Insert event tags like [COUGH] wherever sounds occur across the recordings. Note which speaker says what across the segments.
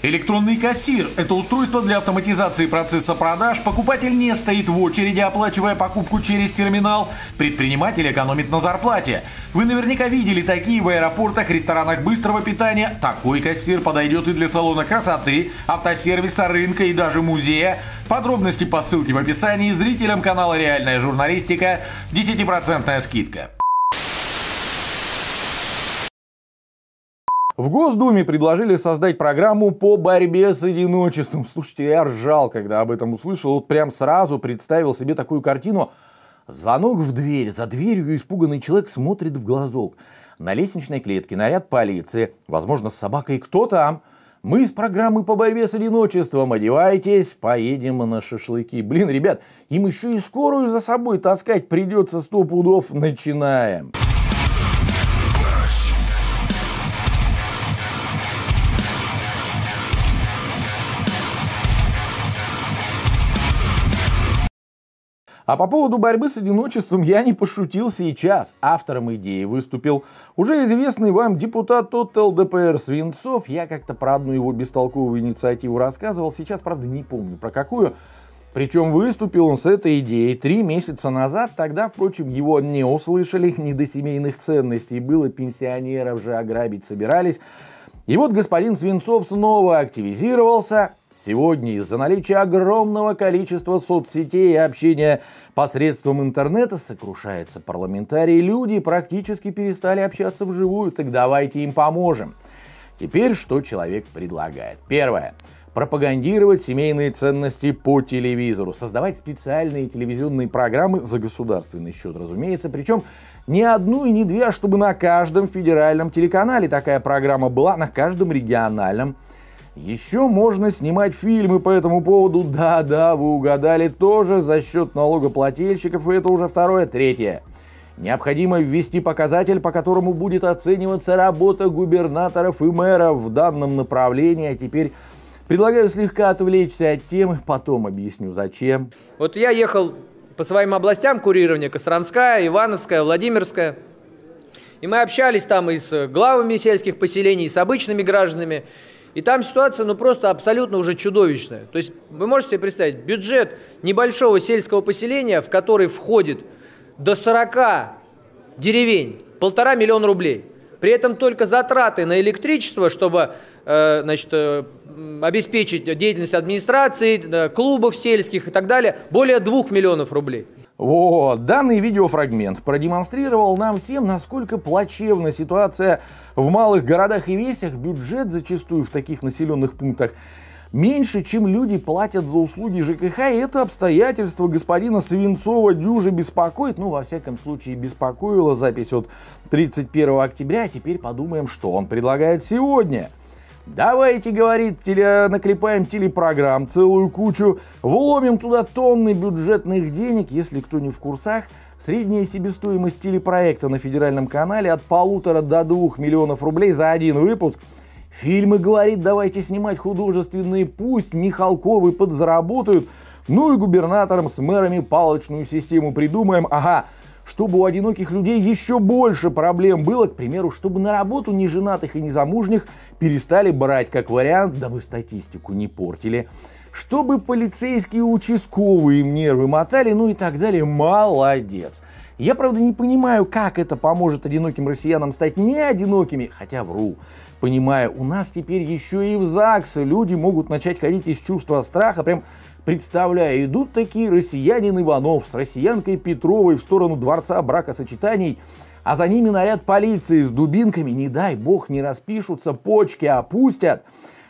Speaker 1: Электронный кассир – это устройство для автоматизации процесса продаж. Покупатель не стоит в очереди, оплачивая покупку через терминал. Предприниматель экономит на зарплате. Вы наверняка видели такие в аэропортах, ресторанах быстрого питания. Такой кассир подойдет и для салона красоты, автосервиса, рынка и даже музея. Подробности по ссылке в описании. Зрителям канала «Реальная журналистика» 10% скидка. В Госдуме предложили создать программу по борьбе с одиночеством. Слушайте, я ржал, когда об этом услышал. Вот прям сразу представил себе такую картину. Звонок в дверь. За дверью испуганный человек смотрит в глазок. На лестничной клетке наряд полиции. Возможно, с собакой кто там. Мы из программы по борьбе с одиночеством. Одевайтесь, поедем на шашлыки. Блин, ребят, им еще и скорую за собой таскать придется сто пудов. Начинаем. Начинаем. А по поводу борьбы с одиночеством я не пошутил сейчас. Автором идеи выступил уже известный вам депутат от ЛДПР Свинцов. Я как-то про одну его бестолковую инициативу рассказывал. Сейчас, правда, не помню про какую. Причем выступил он с этой идеей три месяца назад, тогда, впрочем, его не услышали, не до семейных ценностей было, пенсионеров же ограбить собирались. И вот господин Свинцов снова активизировался, Сегодня из-за наличия огромного количества соцсетей и общения посредством интернета сокрушается парламентарии, люди практически перестали общаться вживую, так давайте им поможем. Теперь что человек предлагает? Первое пропагандировать семейные ценности по телевизору, создавать специальные телевизионные программы за государственный счет, разумеется, причем не одну и не две, а чтобы на каждом федеральном телеканале такая программа была, на каждом региональном еще можно снимать фильмы по этому поводу. Да-да, вы угадали тоже за счет налогоплательщиков, и это уже второе, третье. Необходимо ввести показатель, по которому будет оцениваться работа губернаторов и мэров в данном направлении. А теперь предлагаю слегка отвлечься от темы, потом объясню зачем. Вот я ехал по своим областям курирования, Костромская, Ивановская, Владимирская. И мы общались там и с главами сельских поселений, и с обычными гражданами. И там ситуация, ну, просто абсолютно уже чудовищная. То есть вы можете себе представить, бюджет небольшого сельского поселения, в который входит до 40 деревень, полтора миллиона рублей. При этом только затраты на электричество, чтобы э, значит, э, обеспечить деятельность администрации, э, клубов сельских и так далее, более 2 миллионов рублей. Вот, данный видеофрагмент продемонстрировал нам всем, насколько плачевна ситуация в малых городах и весях. Бюджет зачастую в таких населенных пунктах меньше, чем люди платят за услуги ЖКХ, и это обстоятельство господина Свинцова дюже беспокоит, ну, во всяком случае, беспокоило запись от 31 октября, а теперь подумаем, что он предлагает сегодня – Давайте, говорит, теле... наклепаем телепрограмм целую кучу, вломим туда тонны бюджетных денег, если кто не в курсах, Средняя себестоимость телепроекта на федеральном канале от полутора до двух миллионов рублей за один выпуск. Фильмы, говорит, давайте снимать художественные, пусть Михалковы подзаработают, ну и губернаторам с мэрами палочную систему придумаем. Ага, чтобы у одиноких людей еще больше проблем было, к примеру, чтобы на работу неженатых и незамужних перестали брать как вариант, дабы статистику не портили, чтобы полицейские участковые им нервы мотали, ну и так далее. Молодец. Я, правда, не понимаю, как это поможет одиноким россиянам стать не одинокими, хотя вру. Понимаю, у нас теперь еще и в ЗАГС люди могут начать ходить из чувства страха, прям Представляю, идут такие россиянин Иванов с россиянкой Петровой в сторону дворца бракосочетаний, а за ними наряд полиции с дубинками, не дай бог, не распишутся, почки опустят.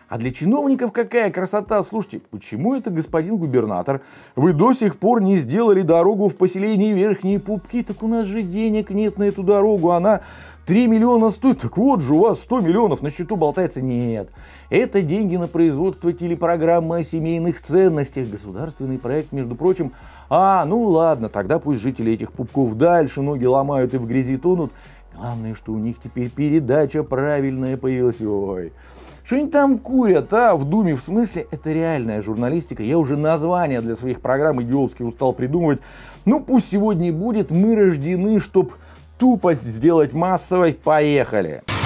Speaker 1: А для чиновников какая красота! Слушайте, почему это, господин губернатор, вы до сих пор не сделали дорогу в поселении Верхние Пупки? Так у нас же денег нет на эту дорогу, она 3 миллиона стоит, так вот же у вас 100 миллионов на счету болтается. Нет, это деньги на производство телепрограммы о семейных ценностях, государственный проект, между прочим. А, ну ладно, тогда пусть жители этих пупков дальше ноги ломают и в грязи тонут. Главное, что у них теперь передача правильная появилась. Ой, что они там курят, а? В Думе, в смысле? Это реальная журналистика. Я уже название для своих программ идиотски устал придумывать. Ну, пусть сегодня будет. Мы рождены, чтобы тупость сделать массовой. Поехали! Поехали!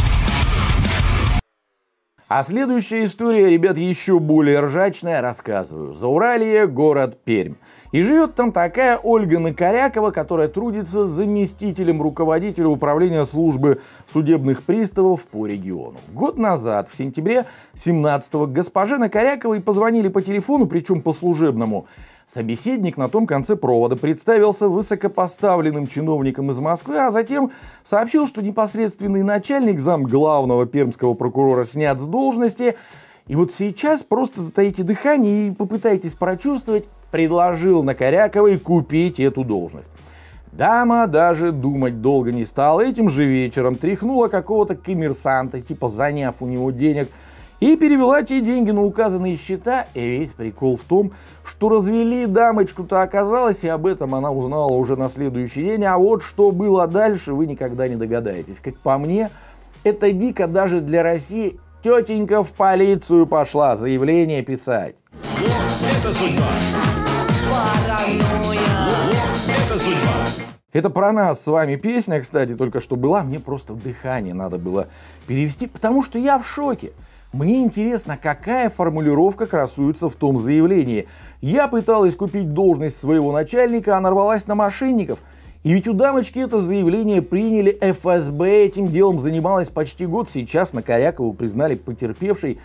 Speaker 1: А следующая история, ребят, еще более ржачная, рассказываю. За Зауралье, город Пермь. И живет там такая Ольга Накорякова, которая трудится заместителем руководителя управления службы судебных приставов по региону. Год назад, в сентябре 17-го, госпоже Накоряковой позвонили по телефону, причем по служебному, Собеседник на том конце провода представился высокопоставленным чиновником из Москвы, а затем сообщил, что непосредственный начальник зам главного пермского прокурора снят с должности. И вот сейчас просто затаите дыхание и попытайтесь прочувствовать, предложил на Коряковой купить эту должность. Дама даже думать долго не стала, этим же вечером тряхнула какого-то коммерсанта, типа заняв у него денег – и перевела те деньги на указанные счета. И весь прикол в том, что развели дамочку-то оказалось, и об этом она узнала уже на следующий день. А вот что было дальше, вы никогда не догадаетесь. Как по мне, это дико даже для России. Тетенька в полицию пошла заявление писать. это это судьба. Это про нас с вами песня, кстати, только что была. Мне просто дыхание надо было перевести, потому что я в шоке. Мне интересно, какая формулировка красуется в том заявлении. Я пыталась купить должность своего начальника, а нарвалась на мошенников. И ведь у дамочки это заявление приняли, ФСБ этим делом занималась почти год, сейчас на Корякову признали потерпевшей.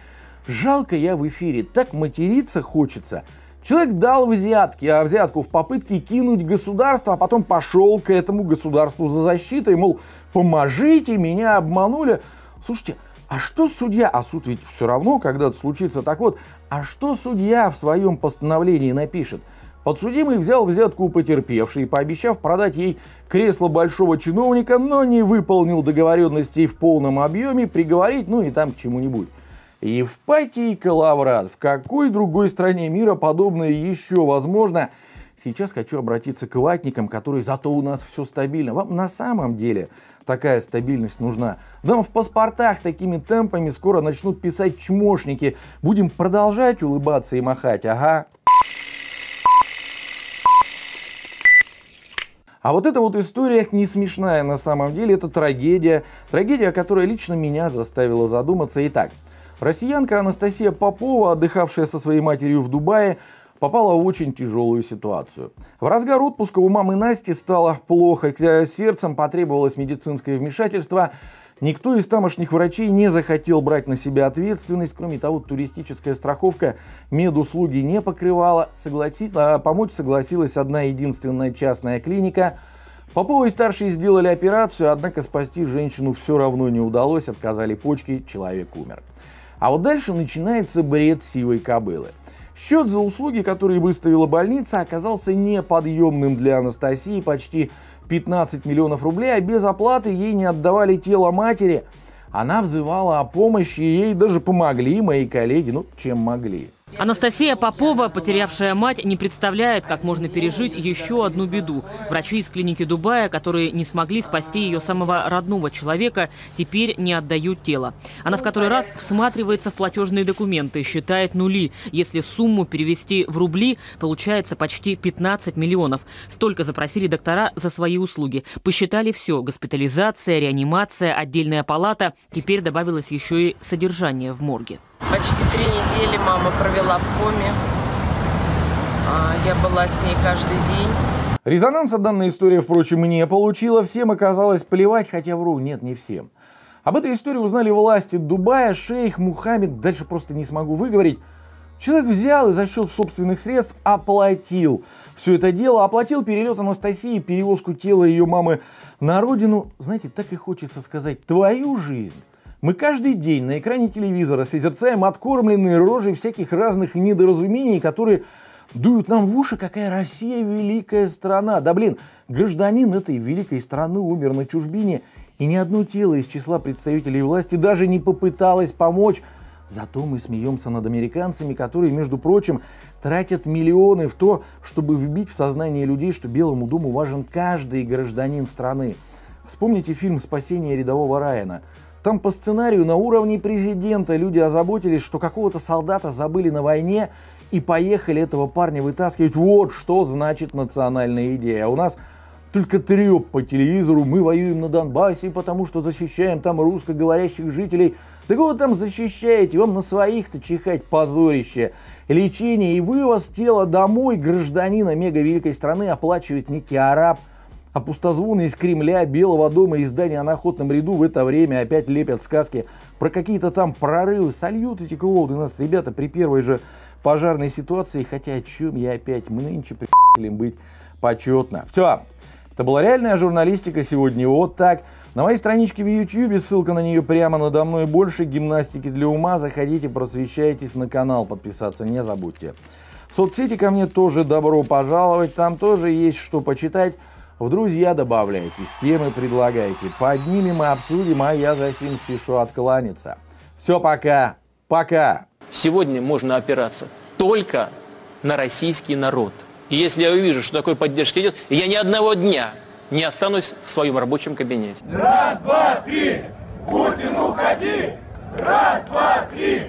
Speaker 1: Жалко я в эфире, так материться хочется. Человек дал взятки, а взятку в попытке кинуть государство, а потом пошел к этому государству за защитой, мол, поможите, меня обманули. Слушайте, а что судья, а суд ведь все равно когда-то случится так вот, а что судья в своем постановлении напишет? Подсудимый взял взятку у потерпевшей, пообещав продать ей кресло большого чиновника, но не выполнил договоренностей в полном объеме, приговорить, ну и там к чему-нибудь. Евпатий Калаврат, в какой другой стране мира подобное еще возможно? Сейчас хочу обратиться к ватникам, которые зато у нас все стабильно. Вам на самом деле такая стабильность нужна. Нам в паспортах такими темпами скоро начнут писать чмошники. Будем продолжать улыбаться и махать, ага. А вот эта вот история не смешная на самом деле, это трагедия. Трагедия, которая лично меня заставила задуматься. Итак, россиянка Анастасия Попова, отдыхавшая со своей матерью в Дубае, попала в очень тяжелую ситуацию. В разгар отпуска у мамы Насти стало плохо, сердцем потребовалось медицинское вмешательство. Никто из тамошних врачей не захотел брать на себя ответственность. Кроме того, туристическая страховка медуслуги не покрывала. Согласи... А помочь согласилась одна единственная частная клиника. Поповой старшие сделали операцию, однако спасти женщину все равно не удалось. Отказали почки, человек умер. А вот дальше начинается бред сивой кобылы. Счет за услуги, которые выставила больница, оказался неподъемным для Анастасии почти 15 миллионов рублей, а без оплаты ей не отдавали тело матери. Она взывала о помощи, и ей даже помогли мои коллеги, ну, чем могли. Анастасия Попова, потерявшая мать, не представляет, как можно пережить еще одну беду. Врачи из клиники Дубая, которые не смогли спасти ее самого родного человека, теперь не отдают тело. Она в который раз всматривается в платежные документы, считает нули. Если сумму перевести в рубли, получается почти 15 миллионов. Столько запросили доктора за свои услуги. Посчитали все – госпитализация, реанимация, отдельная палата. Теперь добавилось еще и содержание в морге. Почти три недели мама провела в коме. А, я была с ней каждый день. Резонанса данная история, впрочем, не получила. Всем оказалось плевать, хотя вру, нет, не всем. Об этой истории узнали власти Дубая, шейх Мухаммед, дальше просто не смогу выговорить, Человек взял и за счет собственных средств оплатил все это дело, оплатил перелет Анастасии, перевозку тела ее мамы на родину. Знаете, так и хочется сказать, твою жизнь мы каждый день на экране телевизора созерцаем откормленные рожи всяких разных недоразумений, которые дуют нам в уши, какая Россия великая страна. Да блин, гражданин этой великой страны умер на чужбине, и ни одно тело из числа представителей власти даже не попыталось помочь. Зато мы смеемся над американцами, которые, между прочим, тратят миллионы в то, чтобы вбить в сознание людей, что Белому дому важен каждый гражданин страны. Вспомните фильм «Спасение рядового Райана», там по сценарию на уровне президента люди озаботились, что какого-то солдата забыли на войне и поехали этого парня вытаскивать. Вот что значит национальная идея. у нас только треп по телевизору, мы воюем на Донбассе, потому что защищаем там русскоговорящих жителей. Да кого там защищаете? Вам на своих-то чихать позорище. Лечение и вывоз тела домой гражданина мегавеликой страны оплачивает некий араб – а пустозвоны из Кремля, Белого дома и здания на охотном ряду в это время опять лепят сказки про какие-то там прорывы. Сольют эти клоуны нас, ребята, при первой же пожарной ситуации. Хотя о чем я опять? Мы нынче при***лем [LAUGHS] быть почетно. Все. Это была реальная журналистика сегодня. Вот так. На моей страничке в YouTube, ссылка на нее прямо надо мной. Больше гимнастики для ума. Заходите, просвещайтесь на канал. Подписаться не забудьте. В соцсети ко мне тоже добро пожаловать. Там тоже есть что почитать. В друзья добавляйте, темы предлагайте. поднимем и обсудим, а я за сим спешу откланяться. Все, пока. Пока. Сегодня можно опираться только на российский народ. И если я увижу, что такой поддержки идет, я ни одного дня не останусь в своем рабочем кабинете. Раз, два, три! Путин, уходи! Раз, два, три!